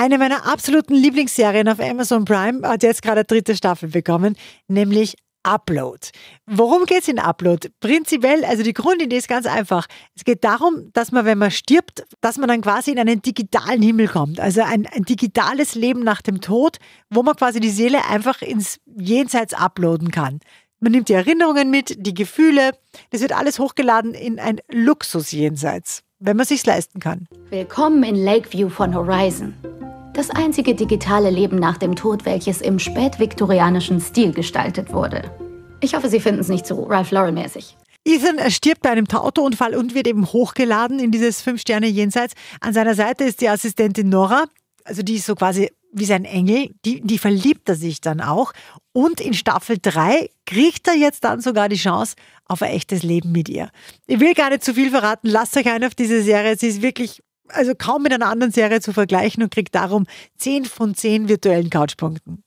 Eine meiner absoluten Lieblingsserien auf Amazon Prime hat jetzt gerade eine dritte Staffel bekommen, nämlich Upload. Worum geht es in Upload? Prinzipiell, also die Grundidee ist ganz einfach. Es geht darum, dass man, wenn man stirbt, dass man dann quasi in einen digitalen Himmel kommt. Also ein, ein digitales Leben nach dem Tod, wo man quasi die Seele einfach ins Jenseits uploaden kann. Man nimmt die Erinnerungen mit, die Gefühle. Das wird alles hochgeladen in ein Luxus-Jenseits, wenn man sich leisten kann. Willkommen in Lakeview von Horizon das einzige digitale Leben nach dem Tod, welches im spätviktorianischen Stil gestaltet wurde. Ich hoffe, Sie finden es nicht so Ralph Lauren-mäßig. Ethan stirbt bei einem Autounfall und wird eben hochgeladen in dieses Fünf-Sterne-Jenseits. An seiner Seite ist die Assistentin Nora, also die ist so quasi wie sein Engel, die, die verliebt er sich dann auch. Und in Staffel 3 kriegt er jetzt dann sogar die Chance auf ein echtes Leben mit ihr. Ich will gar nicht zu viel verraten, lasst euch ein auf diese Serie, sie ist wirklich also kaum mit einer anderen Serie zu vergleichen und kriegt darum 10 von 10 virtuellen Couchpunkten.